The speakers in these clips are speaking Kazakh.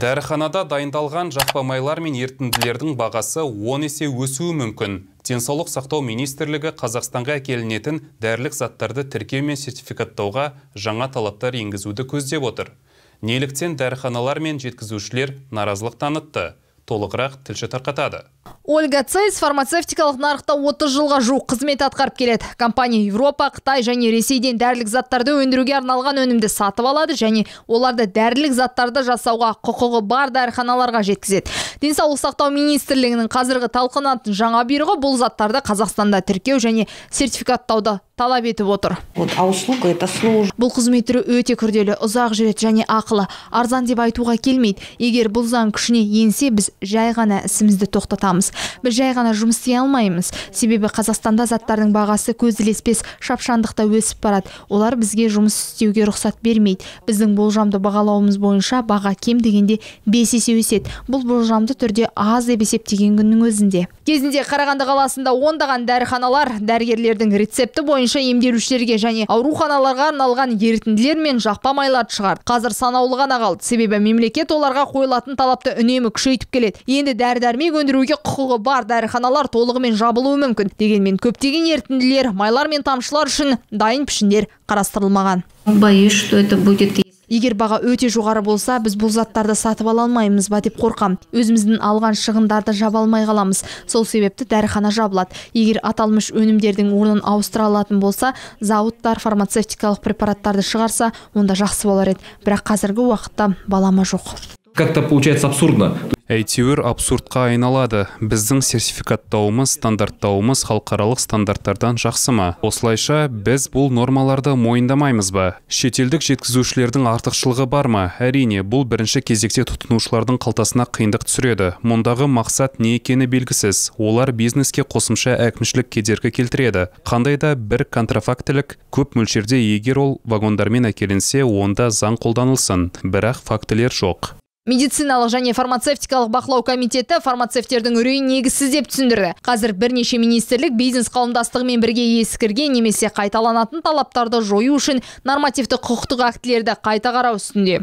Дәріханада дайындалған жақпамайлар мен ертінділердің бағасы 10 есе өсуі мүмкін. Денсаулық сақтау министрлігі Қазақстанға әкелінетін дәрлік заттарды тіркеу мен сертификаттауға жаңа талаптар енгізуді көздеп отыр. Неліктен дәріханалар мен жеткізушілер наразылық танытты? Толығырақ тілші тарқатады ольга цейс фармацевтикалық нарықта 30 жылға жуық қызмет атқарып келеді компания Европа, қытай және ресейден дәрілік заттарды өндіруге арналған өнімді сатып алады және оларды дәрілік заттарды жасауға құқығы бар дәріханаларға жеткізеді денсаулық сақтау министрлігінің қазіргі талқыланатын жаңа бұйрығы бұл заттарды қазақстанда тіркеу және сертификаттауды талап етіп отыр бұл қызмет түрі өте күрделі ұзақ жүреді және ақылы арзан деп айтуға келмейді егер бұл заң күшіне енсе біз жай ғана ісімізді тоқтатамыз біз жай ғана жұмыс істей алмаймыз себебі қазақстанда заттардың бағасы көз ілеспес шапшандықта өсіп барады олар бізге жұмыс істеуге рұқсат бермейді біздің болжамды бағалауымыз бойынша баға кем дегенде бес есе өседі бұл болжамды түрде аз деп есептеген күннің өзінде кезінде қарағанды қаласында ондаған дәріханалар дәрігерлердің рецепті бойынша емделушілерге және ауруханаларға арналған ерітінділер мен жақпа майларды шығарды қазір санаулы ғана қалды себебі мемлекет оларға қойылатын талапты үнемі күшейтіп келеді енді дәрі дәрмек өндіруге құқылы құқығы бар дәріханалар толығымен жабылуы мүмкін дегенмен көптеген ерітінділер майлар мен тамшылар үшін дайын пішіндер қарастырылмаған боюсь что это будет егер баға өте жоғары болса біз бұл заттарды сатып ала алмаймыз ба деп қорқам. өзіміздің алған шығындарды жаба алмай қаламыз сол себепті дәріхана жабылады егер аталмыш өнімдердің орнын ауыстыра алатын болса зауыттар фармацевтикалық препараттарды шығарса онда жақсы болар еді бірақ қазіргі уақытта балама жоқ как-то получается абсурдно әйтеуір абсурдқа айналады біздің сертификаттауымыз стандарттауымыз халықаралық стандарттардан жақсы ма осылайша біз бұл нормаларды мойындамаймыз ба шетелдік жеткізушілердің артықшылығы бар ма әрине бұл бірінші кезекте тұтынушылардың қалтасына қиындық түсіреді мұндағы мақсат не екені белгісіз олар бизнеске қосымша әкімшілік кедергі келтіреді қандай да бір контрафактілік көп мөлшерде егер ол вагондармен әкелінсе онда заң қолданылсын бірақ фактілер жоқ медициналық және фармацевтикалық бақылау комитеті фармацевтердің үрейін негізсіз деп түсіндірді қазір бірнеше министрлік бизнес қауымдастығымен бірге ескірген немесе қайталанатын талаптарды жою үшін нормативті құқықтық актілерді қайта қарау үстінде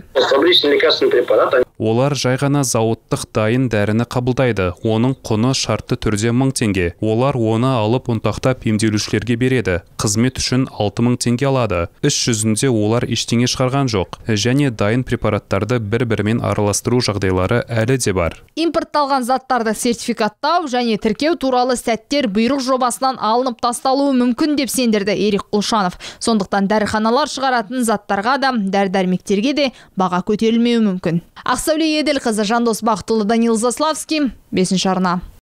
олар жай ғана зауыттық дайын дәріні қабылдайды оның құны шартты түрде мың теңге олар оны алып ұнтақтап емделушілерге береді қызмет үшін алты мың теңге алады іс жүзінде олар ештеңе шығарған жоқ және дайын препараттарды бір бірімен араластыру жағдайлары әлі де бар импортталған заттарды сертификаттау және тіркеу туралы сәттер бұйрық жобасынан алынып тасталуы мүмкін деп сендірді ерік құлшанов сондықтан дәріханалар шығаратын заттарға да дәрі дәрмектерге де баға көтерілмеуі мүмкін Ақсы сәуле қызы жандос бақытұлы Данил заславский бесінші арна